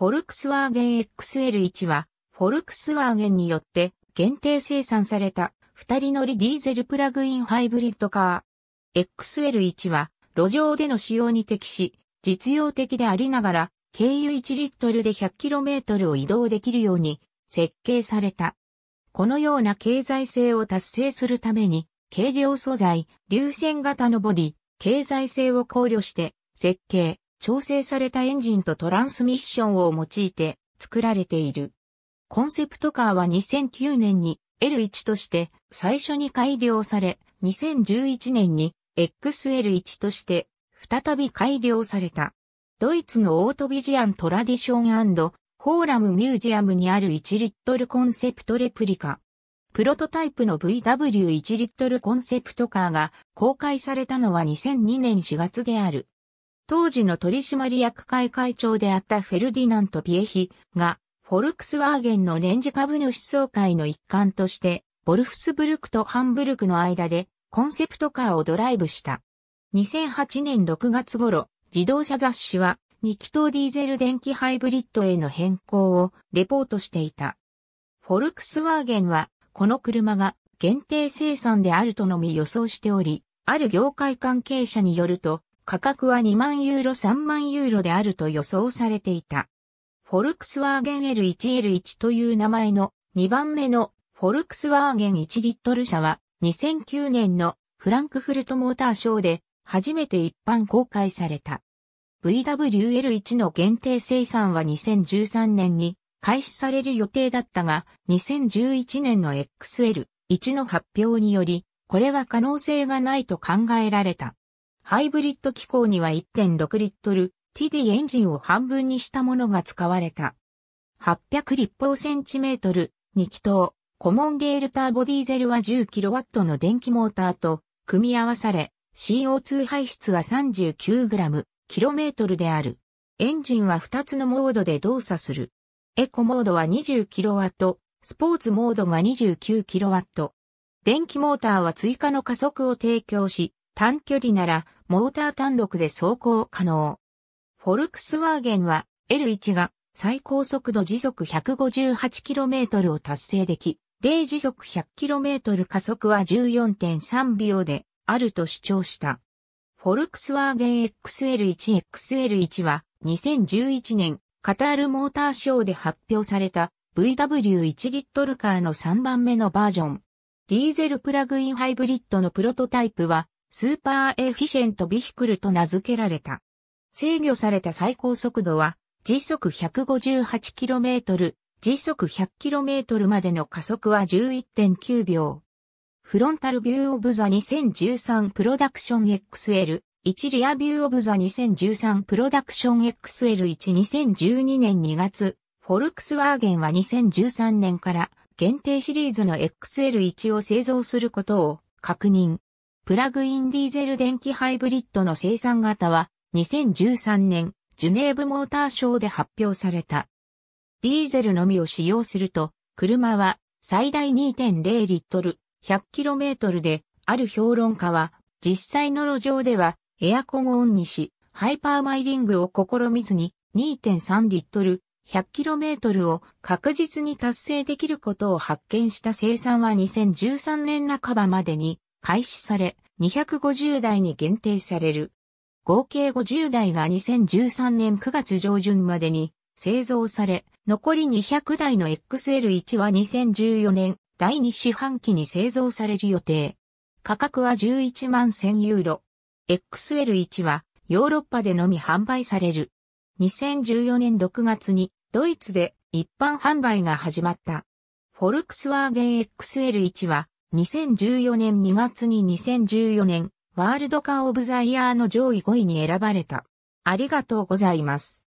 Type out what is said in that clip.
フォルクスワーゲン XL1 は、フォルクスワーゲンによって限定生産された二人乗りディーゼルプラグインハイブリッドカー。XL1 は、路上での使用に適し、実用的でありながら、軽油1リットルで 100km を移動できるように設計された。このような経済性を達成するために、軽量素材、流線型のボディ、経済性を考慮して設計、調整されたエンジンとトランスミッションを用いて作られている。コンセプトカーは2009年に L1 として最初に改良され、2011年に XL1 として再び改良された。ドイツのオートビジアントラディションフォーラムミュージアムにある1リットルコンセプトレプリカ。プロトタイプの VW1 リットルコンセプトカーが公開されたのは2002年4月である。当時の取締役会会長であったフェルディナント・ピエヒが、フォルクスワーゲンのレンジ株主総会の一環として、ボルフスブルクとハンブルクの間でコンセプトカーをドライブした。2008年6月頃、自動車雑誌は日気筒ディーゼル電気ハイブリッドへの変更をレポートしていた。フォルクスワーゲンは、この車が限定生産であるとのみ予想しており、ある業界関係者によると、価格は2万ユーロ3万ユーロであると予想されていた。フォルクスワーゲン L1L1 という名前の2番目のフォルクスワーゲン1リットル車は2009年のフランクフルトモーターショーで初めて一般公開された。VWL1 の限定生産は2013年に開始される予定だったが2011年の XL1 の発表によりこれは可能性がないと考えられた。ハイブリッド機構には1.6リットル TD エンジンを半分にしたものが使われた。800立方センチメートル、2気筒、コモンゲールターボディーゼルは1 0ットの電気モーターと組み合わされ、CO2 排出は3 9ートルである。エンジンは2つのモードで動作する。エコモードは2 0ット、スポーツモードが2 9ット。電気モーターは追加の加速を提供し、短距離ならモーター単独で走行可能。フォルクスワーゲンは L1 が最高速度時速 158km を達成でき、0時速 100km 加速は14.3秒であると主張した。フォルクスワーゲン XL1XL1 は2011年カタールモーターショーで発表された VW1 リットルカーの3番目のバージョン。ディーゼルプラグインハイブリッドのプロトタイプはスーパーエフィシェントビヒクルと名付けられた。制御された最高速度は時速 158km、時速 100km までの加速は11.9秒。フロンタルビューオブザ2013プロダクション XL、1リアビューオブザ2013プロダクション XL12012 年2月、フォルクスワーゲンは2013年から限定シリーズの XL1 を製造することを確認。プラグインディーゼル電気ハイブリッドの生産型は2013年ジュネーブモーターショーで発表された。ディーゼルのみを使用すると、車は最大2.0リットル 100km で、ある評論家は実際の路上ではエアコンをオンにし、ハイパーマイリングを試みずに2.3リットル 100km を確実に達成できることを発見した生産は2013年半ばまでに開始され、250台に限定される。合計50台が2013年9月上旬までに製造され、残り200台の XL1 は2014年第2四半期に製造される予定。価格は11万1000ユーロ。XL1 はヨーロッパでのみ販売される。2014年6月にドイツで一般販売が始まった。フォルクスワーゲン XL1 は2014年2月に2014年、ワールドカーオブザイヤーの上位5位に選ばれた。ありがとうございます。